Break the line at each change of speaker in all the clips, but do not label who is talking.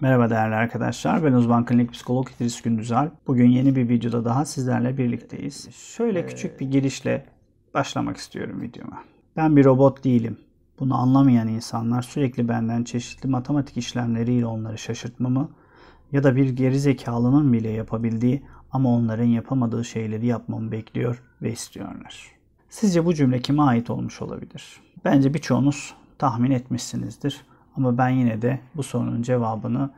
Merhaba değerli arkadaşlar. Ben uzman klinik psikolog İdris Gündüzal. Bugün yeni bir videoda daha sizlerle birlikteyiz. Şöyle ee, küçük bir girişle başlamak istiyorum videoma. Ben bir robot değilim. Bunu anlamayan insanlar sürekli benden çeşitli matematik işlemleriyle onları şaşırtmamı ya da bir geri zekalının bile yapabildiği ama onların yapamadığı şeyleri yapmamı bekliyor ve istiyorlar. Sizce bu cümle kime ait olmuş olabilir? Bence birçoğunuz tahmin etmişsinizdir ama ben yine de bu sorunun cevabını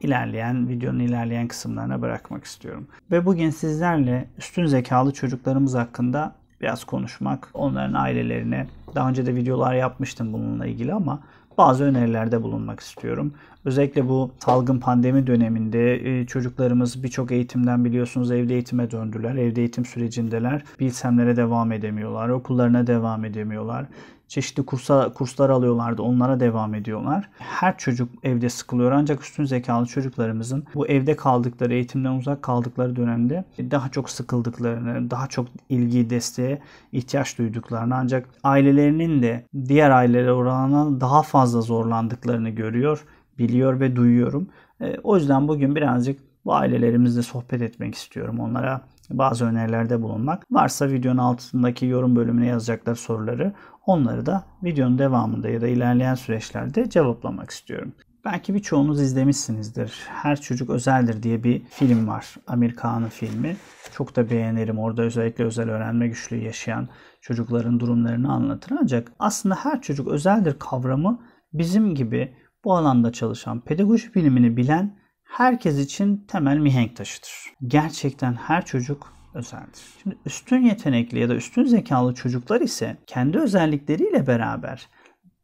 ilerleyen videonun ilerleyen kısımlarına bırakmak istiyorum. Ve bugün sizlerle üstün zekalı çocuklarımız hakkında biraz konuşmak, onların ailelerine daha önce de videolar yapmıştım bununla ilgili ama bazı önerilerde bulunmak istiyorum. Özellikle bu salgın pandemi döneminde e, çocuklarımız birçok eğitimden biliyorsunuz evde eğitime döndüler. Evde eğitim sürecindeler. Bilsemlere devam edemiyorlar. Okullarına devam edemiyorlar. Çeşitli kursa, kurslar alıyorlardı. Onlara devam ediyorlar. Her çocuk evde sıkılıyor. Ancak üstün zekalı çocuklarımızın bu evde kaldıkları, eğitimden uzak kaldıkları dönemde daha çok sıkıldıklarını, daha çok ilgi, desteğe ihtiyaç duyduklarını ancak ailelerinin de diğer ailelere oranla daha fazla zorlandıklarını görüyor biliyor ve duyuyorum. E, o yüzden bugün birazcık bu ailelerimizle sohbet etmek istiyorum. Onlara bazı önerilerde bulunmak. Varsa videonun altındaki yorum bölümüne yazacaklar soruları onları da videonun devamında ya da ilerleyen süreçlerde cevaplamak istiyorum. Belki birçoğunuz izlemişsinizdir. Her Çocuk Özeldir diye bir film var. Amerikan'ın filmi. Çok da beğenirim. Orada özellikle özel öğrenme güçlüğü yaşayan çocukların durumlarını anlatır. Ancak aslında her çocuk özeldir kavramı bizim gibi bu alanda çalışan pedagoji bilimini bilen herkes için temel mihenk taşıdır. Gerçekten her çocuk özeldir. Şimdi üstün yetenekli ya da üstün zekalı çocuklar ise kendi özellikleriyle beraber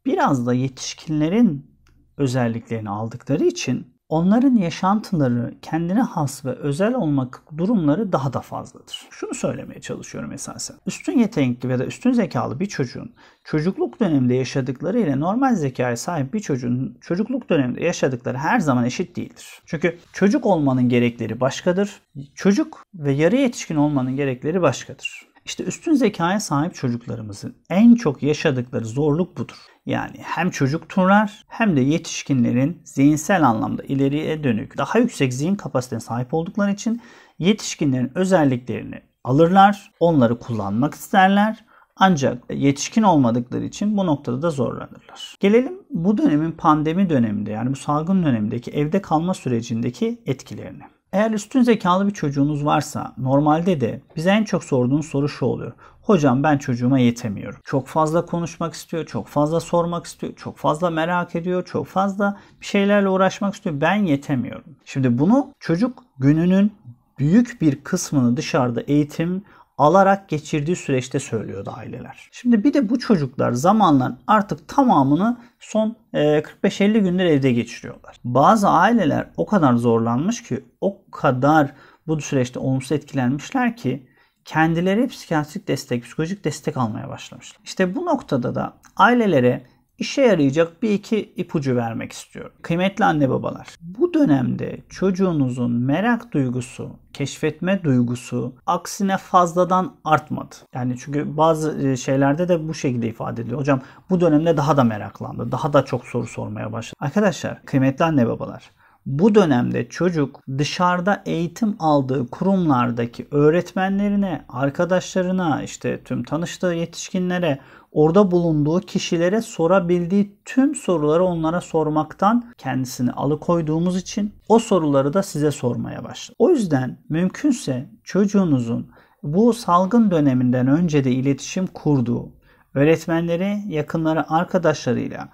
biraz da yetişkinlerin özelliklerini aldıkları için onların yaşantıları kendine has ve özel olmak durumları daha da fazladır. Şunu söylemeye çalışıyorum esasen. Üstün yetenekli ya da üstün zekalı bir çocuğun çocukluk döneminde yaşadıkları ile normal zekaya sahip bir çocuğun çocukluk döneminde yaşadıkları her zaman eşit değildir. Çünkü çocuk olmanın gerekleri başkadır. Çocuk ve yarı yetişkin olmanın gerekleri başkadır. İşte üstün zekaya sahip çocuklarımızın en çok yaşadıkları zorluk budur. Yani hem çocuk turlar hem de yetişkinlerin zihinsel anlamda ileriye dönük daha yüksek zihin kapasitesine sahip oldukları için yetişkinlerin özelliklerini alırlar, onları kullanmak isterler ancak yetişkin olmadıkları için bu noktada da zorlanırlar. Gelelim bu dönemin pandemi döneminde yani bu salgın dönemindeki evde kalma sürecindeki etkilerine. Eğer üstün zekalı bir çocuğunuz varsa normalde de bize en çok sorduğun soru şu oluyor. Hocam ben çocuğuma yetemiyorum. Çok fazla konuşmak istiyor, çok fazla sormak istiyor, çok fazla merak ediyor, çok fazla bir şeylerle uğraşmak istiyor. Ben yetemiyorum. Şimdi bunu çocuk gününün büyük bir kısmını dışarıda eğitim, alarak geçirdiği süreçte söylüyordu aileler. Şimdi bir de bu çocuklar zamanla artık tamamını son 45-50 e, günler evde geçiriyorlar. Bazı aileler o kadar zorlanmış ki o kadar bu süreçte olumsuz etkilenmişler ki kendileri psikiyatrik destek, psikolojik destek almaya başlamışlar. İşte bu noktada da ailelere işe yarayacak bir iki ipucu vermek istiyorum. Kıymetli anne babalar, bu dönemde çocuğunuzun merak duygusu, keşfetme duygusu aksine fazladan artmadı. Yani çünkü bazı e, şeylerde de bu şekilde ifade ediliyor. Hocam bu dönemde daha da meraklandı, daha da çok soru sormaya başladı. Arkadaşlar, kıymetli anne babalar, bu dönemde çocuk dışarıda eğitim aldığı kurumlardaki öğretmenlerine, arkadaşlarına, işte tüm tanıştığı yetişkinlere orada bulunduğu kişilere sorabildiği tüm soruları onlara sormaktan kendisini alıkoyduğumuz için o soruları da size sormaya başlar. O yüzden mümkünse çocuğunuzun bu salgın döneminden önce de iletişim kurduğu, öğretmenleri, yakınları, arkadaşlarıyla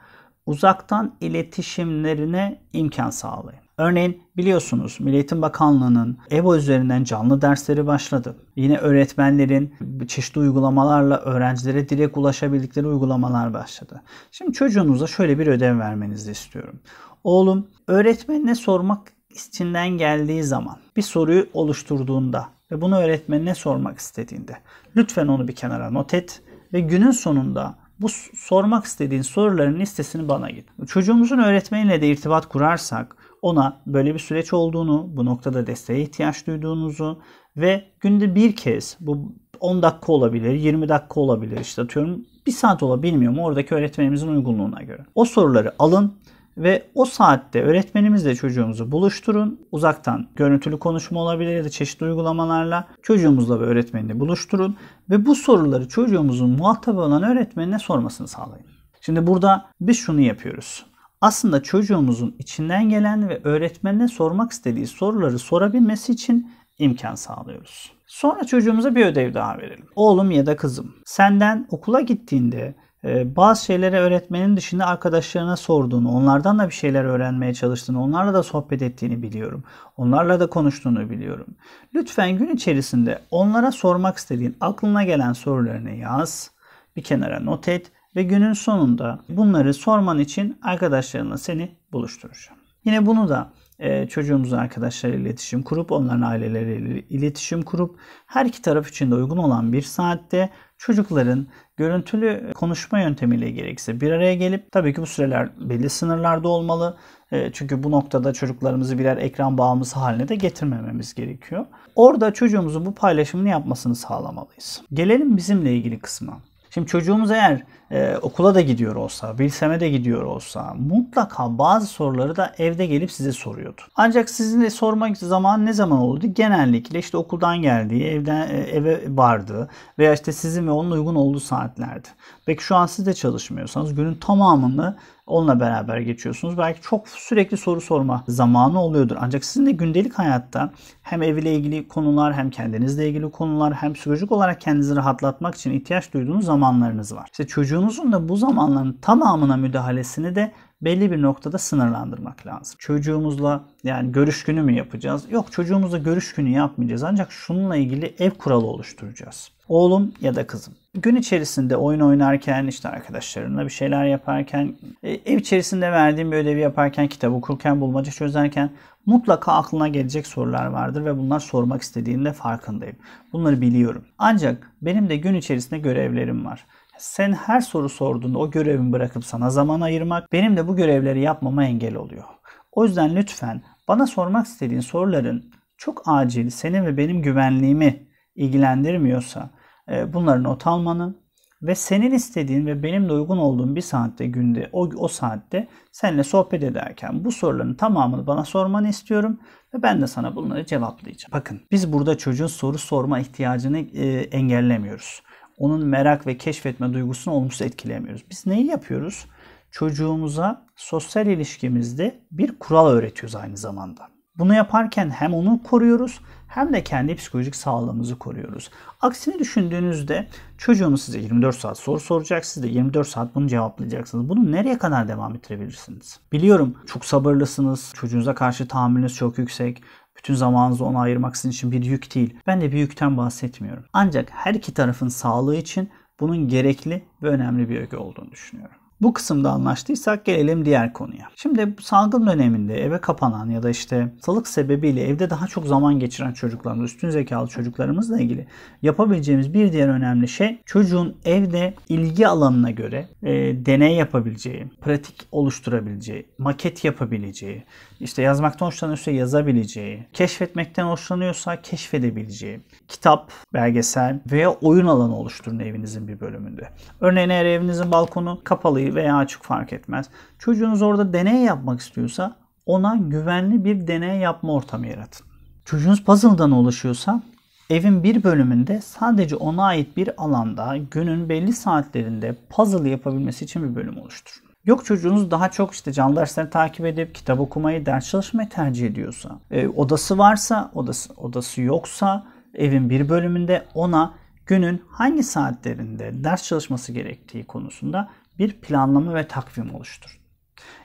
uzaktan iletişimlerine imkan sağlayın. Örneğin biliyorsunuz Milli Eğitim Bakanlığı'nın Evo üzerinden canlı dersleri başladı. Yine öğretmenlerin çeşitli uygulamalarla öğrencilere direkt ulaşabildikleri uygulamalar başladı. Şimdi çocuğunuza şöyle bir ödev vermenizi istiyorum. Oğlum öğretmenine sormak içinden geldiği zaman bir soruyu oluşturduğunda ve bunu öğretmenine sormak istediğinde lütfen onu bir kenara not et ve günün sonunda bu sormak istediğin soruların listesini bana git. Çocuğumuzun öğretmeniyle de irtibat kurarsak ona böyle bir süreç olduğunu, bu noktada desteğe ihtiyaç duyduğunuzu ve günde bir kez bu 10 dakika olabilir, 20 dakika olabilir işte atıyorum bir saat olabilmiyor mu oradaki öğretmenimizin uygunluğuna göre. O soruları alın ve o saatte öğretmenimizle çocuğumuzu buluşturun. Uzaktan görüntülü konuşma olabilir ya da çeşitli uygulamalarla çocuğumuzla ve öğretmenini buluşturun ve bu soruları çocuğumuzun muhatabı olan öğretmenine sormasını sağlayın. Şimdi burada biz şunu yapıyoruz aslında çocuğumuzun içinden gelen ve öğretmenine sormak istediği soruları sorabilmesi için imkan sağlıyoruz. Sonra çocuğumuza bir ödev daha verelim. Oğlum ya da kızım senden okula gittiğinde e, bazı şeyleri öğretmenin dışında arkadaşlarına sorduğunu, onlardan da bir şeyler öğrenmeye çalıştığını, onlarla da sohbet ettiğini biliyorum. Onlarla da konuştuğunu biliyorum. Lütfen gün içerisinde onlara sormak istediğin aklına gelen sorularını yaz, bir kenara not et ve günün sonunda bunları sorman için arkadaşlarına seni buluşturacağım. Yine bunu da e, çocuğumuzun arkadaşlarıyla iletişim kurup onların aileleriyle iletişim kurup her iki taraf için de uygun olan bir saatte çocukların görüntülü konuşma yöntemiyle gerekse bir araya gelip tabii ki bu süreler belli sınırlarda olmalı. E, çünkü bu noktada çocuklarımızı birer ekran bağımlısı haline de getirmememiz gerekiyor. Orada çocuğumuzun bu paylaşımını yapmasını sağlamalıyız. Gelelim bizimle ilgili kısma. Şimdi çocuğumuz eğer e, okula da gidiyor olsa, bilseme de gidiyor olsa mutlaka bazı soruları da evde gelip size soruyordu. Ancak sizinle sormak zaman ne zaman oldu? Genellikle işte okuldan geldiği, evden e, eve vardı veya işte sizin ve onun uygun olduğu saatlerdi. Belki şu an siz de çalışmıyorsanız günün tamamını onunla beraber geçiyorsunuz. Belki çok sürekli soru sorma zamanı oluyordur. Ancak sizin de gündelik hayatta hem evle ilgili konular hem kendinizle ilgili konular hem psikolojik olarak kendinizi rahatlatmak için ihtiyaç duyduğunuz zamanlarınız var. İşte çocuğun çocuğunuzun da bu zamanların tamamına müdahalesini de belli bir noktada sınırlandırmak lazım. Çocuğumuzla yani görüş günü mü yapacağız? Yok çocuğumuzla görüş günü yapmayacağız. Ancak şununla ilgili ev kuralı oluşturacağız. Oğlum ya da kızım. Gün içerisinde oyun oynarken, işte arkadaşlarımla bir şeyler yaparken, e, ev içerisinde verdiğim bir ödevi yaparken, kitap okurken, bulmaca çözerken mutlaka aklına gelecek sorular vardır ve bunlar sormak istediğinde farkındayım. Bunları biliyorum. Ancak benim de gün içerisinde görevlerim var. Sen her soru sorduğunda o görevimi bırakıp sana zaman ayırmak benim de bu görevleri yapmama engel oluyor. O yüzden lütfen bana sormak istediğin soruların çok acil senin ve benim güvenliğimi ilgilendirmiyorsa e, bunları not almanı ve senin istediğin ve benimle uygun olduğum bir saatte günde o, o saatte seninle sohbet ederken bu soruların tamamını bana sormanı istiyorum ve ben de sana bunları cevaplayacağım. Bakın biz burada çocuğun soru sorma ihtiyacını e, engellemiyoruz. Onun merak ve keşfetme duygusunu olumsuz etkilemiyoruz. Biz neyi yapıyoruz? Çocuğumuza sosyal ilişkimizde bir kural öğretiyoruz aynı zamanda. Bunu yaparken hem onu koruyoruz hem de kendi psikolojik sağlığımızı koruyoruz. Aksini düşündüğünüzde çocuğunuz size 24 saat soru soracak, siz de 24 saat bunu cevaplayacaksınız. Bunu nereye kadar devam ettirebilirsiniz? Biliyorum çok sabırlısınız, çocuğunuza karşı tahammülünüz çok yüksek, bütün zamanınızı ona ayırmak sizin için bir yük değil. Ben de bir yükten bahsetmiyorum. Ancak her iki tarafın sağlığı için bunun gerekli ve önemli bir öge olduğunu düşünüyorum. Bu kısımda anlaştıysak gelelim diğer konuya. Şimdi bu salgın döneminde eve kapanan ya da işte salık sebebiyle evde daha çok zaman geçiren çocuklarımız, üstün zekalı çocuklarımızla ilgili yapabileceğimiz bir diğer önemli şey çocuğun evde ilgi alanına göre e, deney yapabileceği, pratik oluşturabileceği, maket yapabileceği, işte yazmaktan hoşlanıyorsa yazabileceği, keşfetmekten hoşlanıyorsa keşfedebileceği, kitap, belgesel veya oyun alanı oluşturun evinizin bir bölümünde. Örneğin eğer evinizin balkonu kapalı veya açık fark etmez. Çocuğunuz orada deney yapmak istiyorsa ona güvenli bir deney yapma ortamı yaratın. Çocuğunuz puzzle'dan oluşuyorsa evin bir bölümünde sadece ona ait bir alanda günün belli saatlerinde puzzle yapabilmesi için bir bölüm oluşturun. Yok çocuğunuz daha çok işte canlı dersleri takip edip kitap okumayı, ders çalışmayı tercih ediyorsa, e, odası varsa, odası odası yoksa evin bir bölümünde ona günün hangi saatlerinde ders çalışması gerektiği konusunda bir planlama ve takvim oluştur.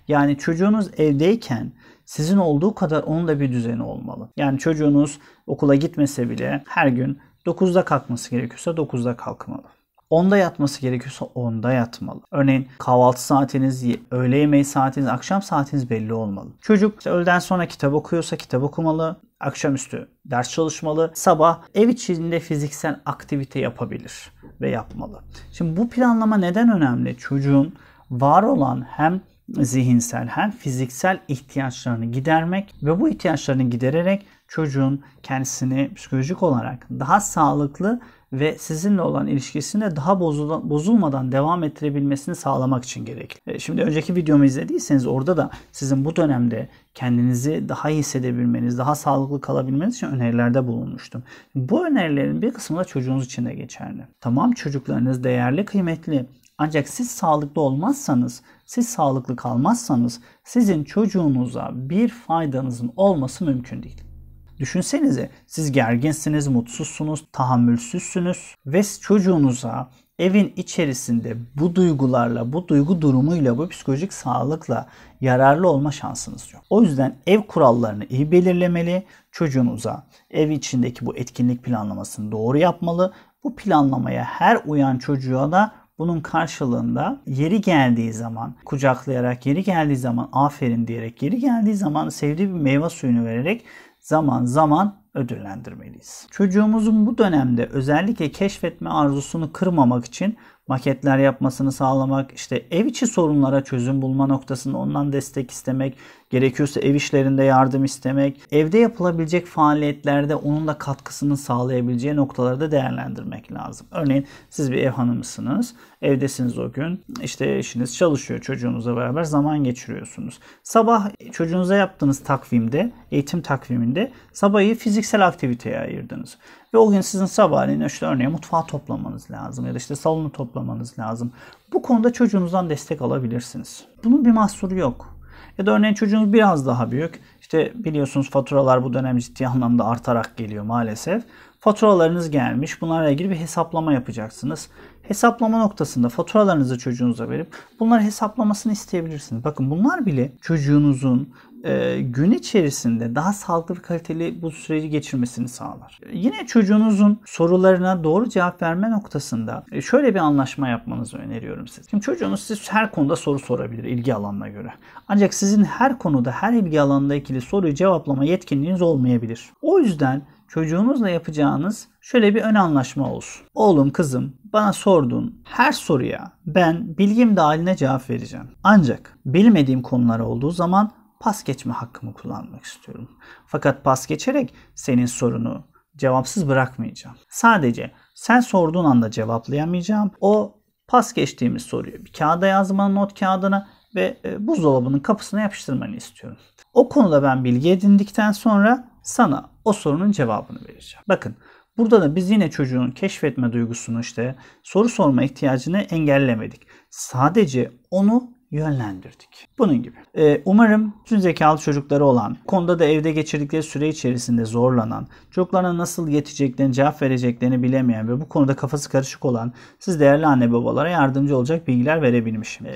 Yani çocuğunuz evdeyken sizin olduğu kadar onun da bir düzeni olmalı. Yani çocuğunuz okula gitmese bile her gün 9'da kalkması gerekiyorsa 9'da kalkmalı. 10'da yatması gerekiyorsa 10'da yatmalı. Örneğin kahvaltı saatiniz, öğle yemeği saatiniz, akşam saatiniz belli olmalı. Çocuk işte öğleden sonra kitap okuyorsa kitap okumalı. Akşamüstü ders çalışmalı. Sabah ev içinde fiziksel aktivite yapabilir ve yapmalı. Şimdi bu planlama neden önemli? Çocuğun var olan hem zihinsel hem fiziksel ihtiyaçlarını gidermek ve bu ihtiyaçlarını gidererek çocuğun kendisini psikolojik olarak daha sağlıklı ve sizinle olan ilişkisine daha bozulmadan devam ettirebilmesini sağlamak için gerekli. E, şimdi önceki videomu izlediyseniz orada da sizin bu dönemde kendinizi daha iyi hissedebilmeniz, daha sağlıklı kalabilmeniz için önerilerde bulunmuştum. Bu önerilerin bir kısmı da çocuğunuz için de geçerli. Tamam çocuklarınız değerli, kıymetli ancak siz sağlıklı olmazsanız, siz sağlıklı kalmazsanız sizin çocuğunuza bir faydanızın olması mümkün değil. Düşünsenize siz gerginsiniz, mutsuzsunuz, tahammülsüzsünüz ve çocuğunuza evin içerisinde bu duygularla, bu duygu durumuyla, bu psikolojik sağlıkla yararlı olma şansınız yok. O yüzden ev kurallarını iyi belirlemeli, çocuğunuza ev içindeki bu etkinlik planlamasını doğru yapmalı. Bu planlamaya her uyan çocuğa da bunun karşılığında yeri geldiği zaman kucaklayarak, yeri geldiği zaman aferin diyerek, yeri geldiği zaman sevdiği bir meyve suyunu vererek zaman zaman ödüllendirmeliyiz. Çocuğumuzun bu dönemde özellikle keşfetme arzusunu kırmamak için maketler yapmasını sağlamak, işte ev içi sorunlara çözüm bulma noktasında ondan destek istemek, gerekiyorsa ev işlerinde yardım istemek, evde yapılabilecek faaliyetlerde onun da katkısını sağlayabileceği noktaları da değerlendirmek lazım. Örneğin siz bir ev hanımısınız, evdesiniz o gün, işte eşiniz çalışıyor, çocuğunuzla beraber zaman geçiriyorsunuz. Sabah çocuğunuza yaptığınız takvimde, eğitim takviminde sabahı fiziksel aktiviteye ayırdınız. Ve o gün sizin sabahleyin işte örneğin mutfağı toplamanız lazım ya da işte salonu toplamanız lazım. Bu konuda çocuğunuzdan destek alabilirsiniz. Bunun bir mahsuru yok. Ya da örneğin çocuğunuz biraz daha büyük. İşte biliyorsunuz faturalar bu dönem ciddi anlamda artarak geliyor maalesef. Faturalarınız gelmiş. Bunlarla ilgili bir hesaplama yapacaksınız. Hesaplama noktasında faturalarınızı çocuğunuza verip bunları hesaplamasını isteyebilirsiniz. Bakın bunlar bile çocuğunuzun e, gün içerisinde daha sağlıklı ve kaliteli bu süreci geçirmesini sağlar. Yine çocuğunuzun sorularına doğru cevap verme noktasında e, şöyle bir anlaşma yapmanızı öneriyorum size. Şimdi çocuğunuz siz her konuda soru sorabilir ilgi alanına göre. Ancak sizin her konuda her ilgi alanında ilgili soruyu cevaplama yetkinliğiniz olmayabilir. O yüzden çocuğunuzla yapacağınız şöyle bir ön anlaşma olsun. Oğlum kızım bana sorduğun her soruya ben bilgim dahiline cevap vereceğim. Ancak bilmediğim konular olduğu zaman pas geçme hakkımı kullanmak istiyorum. Fakat pas geçerek senin sorunu cevapsız bırakmayacağım. Sadece sen sorduğun anda cevaplayamayacağım. O pas geçtiğimiz soruyu bir kağıda yazmanı, not kağıdına ve e, buzdolabının kapısına yapıştırmanı istiyorum. O konuda ben bilgi edindikten sonra sana o sorunun cevabını vereceğim. Bakın burada da biz yine çocuğun keşfetme duygusunu işte soru sorma ihtiyacını engellemedik. Sadece onu yönlendirdik. Bunun gibi. Ee, umarım tüm zekalı çocukları olan, konuda da evde geçirdikleri süre içerisinde zorlanan, çocuklarına nasıl yeteceklerini, cevap vereceklerini bilemeyen ve bu konuda kafası karışık olan siz değerli anne babalara yardımcı olacak bilgiler verebilmişim. Ee,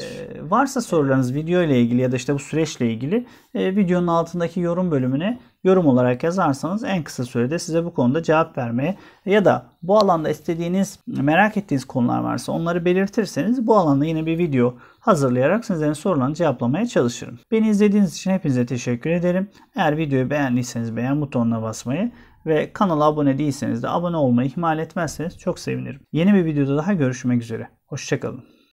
varsa sorularınız video ile ilgili ya da işte bu süreçle ilgili e, videonun altındaki yorum bölümüne yorum olarak yazarsanız en kısa sürede size bu konuda cevap vermeye ya da bu alanda istediğiniz, merak ettiğiniz konular varsa onları belirtirseniz bu alanda yine bir video hazırlayarak sizlerin sorularını cevaplamaya çalışırım. Beni izlediğiniz için hepinize teşekkür ederim. Eğer videoyu beğendiyseniz beğen butonuna basmayı ve kanala abone değilseniz de abone olmayı ihmal etmezseniz çok sevinirim. Yeni bir videoda daha görüşmek üzere. Hoşçakalın.